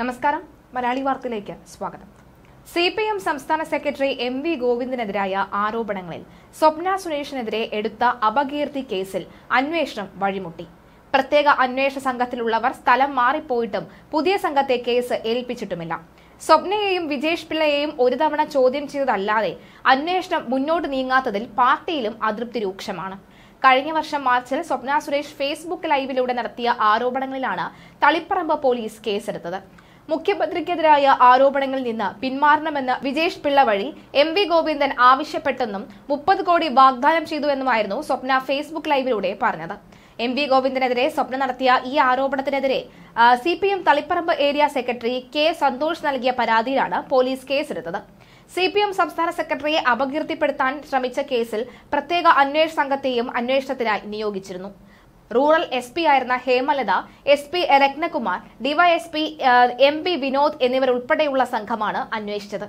നമസ്കാരം മലയാളി വാർത്തയിലേക്ക് സ്വാഗതം സി പി എം സംസ്ഥാന സെക്രട്ടറി എം വി ഗോവിന്ദനെതിരായ ആരോപണങ്ങളിൽ സ്വപ്ന സുരേഷിനെതിരെ എടുത്ത അപകീർത്തി കേസിൽ അന്വേഷണം വഴിമുട്ടി പ്രത്യേക അന്വേഷണ സംഘത്തിലുള്ളവർ സ്ഥലം മാറിപ്പോയിട്ടും പുതിയ സംഘത്തെ കേസ് ഏൽപ്പിച്ചിട്ടുമില്ല സ്വപ്നയെയും വിജേഷ് പിള്ളയെയും ഒരു തവണ ചോദ്യം ചെയ്തതല്ലാതെ അന്വേഷണം മുന്നോട്ട് നീങ്ങാത്തതിൽ പാർട്ടിയിലും അതൃപ്തി രൂക്ഷമാണ് കഴിഞ്ഞ വർഷം മാർച്ചിൽ സ്വപ്ന സുരേഷ് ഫേസ്ബുക്ക് ലൈവിലൂടെ നടത്തിയ ആരോപണങ്ങളിലാണ് തളിപ്പറമ്പ് പോലീസ് കേസെടുത്തത് മുഖ്യമന്ത്രിക്കെതിരായ ആരോപണങ്ങളിൽ നിന്ന് പിന്മാറണമെന്ന് വിജേഷ് പിള്ള വഴി എം വി ഗോവിന്ദൻ ആവശ്യപ്പെട്ടെന്നും മുപ്പത് കോടി വാഗ്ദാനം ചെയ്തുവെന്നുമായിരുന്നു സ്വപ്ന ഫേസ്ബുക്ക് ലൈവിലൂടെ പറഞ്ഞത് എം വി ഗോവിന്ദനെതിരെ സ്വപ്ന നടത്തിയ ഈ ആരോപണത്തിനെതിരെ C P M Taliparamba area secretary K Santhosh നൽകിയ പരാതിയിലാണ് പോലീസ് കേസെടുത്തത് സി പി എം സംസ്ഥാന സെക്രട്ടറിയെ അപകീർത്തിപ്പെടുത്താൻ ശ്രമിച്ച കേസിൽ പ്രത്യേക അന്വേഷണ സംഘത്തെയും അന്വേഷണത്തിനായി നിയോഗിച്ചിരുന്നു റൂറൽ എസ് പി ആയിരുന്ന Hemalatha S P Ratnakumar DYSP M P Vinod എന്നിവരുൾപ്പെടെയുള്ള സംഘമാണ് അന്വേഷിച്ചത്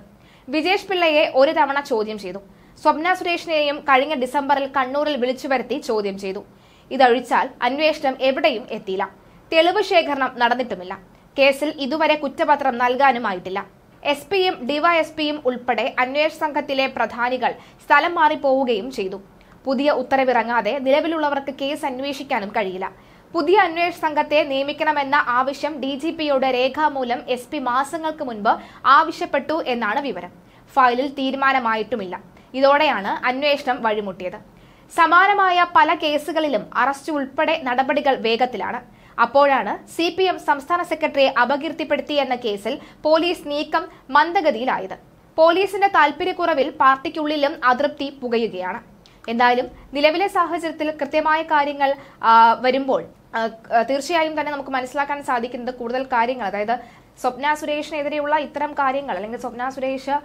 വിജേഷ് പിള്ളയെ ഒരു തവണ ചോദ്യം ചെയ്തു സ്വപ്ന സുരേഷിനെയും കഴിഞ്ഞ ഡിസംബറിൽ കണ്ണൂരിൽ വിളിച്ചു വരുത്തി ചോദ്യം ചെയ്തു ഇതൊഴിച്ചാൽ അന്വേഷണം എവിടെയും എത്തിയില്ല തെളിവ് ശേഖരണം നടന്നിട്ടുമില്ല കേസിൽ ഇതുവരെ കുറ്റപത്രം നൽകാനുമായിട്ടില്ല എസ് പിയും ഡിവൈഎസ്പിയും ഉൾപ്പെടെ അന്വേഷണ സംഘത്തിലെ പ്രധാനികൾ സ്ഥലം മാറിപ്പോവുകയും ചെയ്തു പുതിയ ഉത്തരവിറങ്ങാതെ നിലവിലുള്ളവർക്ക് കേസ് അന്വേഷിക്കാനും കഴിയില്ല പുതിയ അന്വേഷണ സംഘത്തെ നിയമിക്കണമെന്ന ആവശ്യം ഡി ജി പിയോട് രേഖാമൂലം എസ് പി മാസങ്ങൾക്ക് മുൻപ് ആവശ്യപ്പെട്ടു എന്നാണ് വിവരം ഫയലിൽ തീരുമാനമായിട്ടുമില്ല ഇതോടെയാണ് അന്വേഷണം വഴിമുട്ടിയത് സമാനമായ പല കേസുകളിലും അറസ്റ്റ് ഉൾപ്പെടെ നടപടികൾ വേഗത്തിലാണ് അപ്പോഴാണ് സി പി എം സംസ്ഥാന സെക്രട്ടറിയെ അപകീർത്തിപ്പെടുത്തി എന്ന കേസിൽ പോലീസ് നീക്കം മന്ദഗതിയിലായത് പോലീസിന്റെ താൽപര്യക്കുറവിൽ പാർട്ടിക്കുള്ളിലും അതൃപ്തി പുകയുകയാണ് എന്തായാലും നിലവിലെ സാഹചര്യത്തിൽ കൃത്യമായ കാര്യങ്ങൾ വരുമ്പോൾ തീർച്ചയായും തന്നെ നമുക്ക് മനസ്സിലാക്കാൻ സാധിക്കുന്നത് കൂടുതൽ കാര്യങ്ങൾ അതായത് സ്വപ്ന സുരേഷിനെതിരെയുള്ള ഇത്തരം കാര്യങ്ങൾ അല്ലെങ്കിൽ സ്വപ്ന സുരേഷ്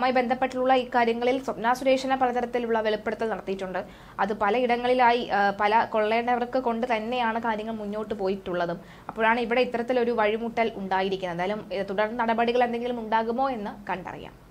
മായി ബന്ധപ്പെട്ടുള്ള ഇക്കാര്യങ്ങളിൽ സ്വപ്ന സുരേഷിനെ പലതരത്തിലുള്ള വെളിപ്പെടുത്തൽ നടത്തിയിട്ടുണ്ട് അത് പലയിടങ്ങളിലായി പല കൊള്ളേണ്ടവർക്ക് കൊണ്ട് തന്നെയാണ് കാര്യങ്ങൾ മുന്നോട്ട് പോയിട്ടുള്ളതും അപ്പോഴാണ് ഇവിടെ ഇത്തരത്തിലൊരു വഴിമുട്ടൽ ഉണ്ടായിരിക്കുന്നത് എന്തായാലും തുടർ നടപടികൾ എന്തെങ്കിലും ഉണ്ടാകുമോ എന്ന് കണ്ടറിയാം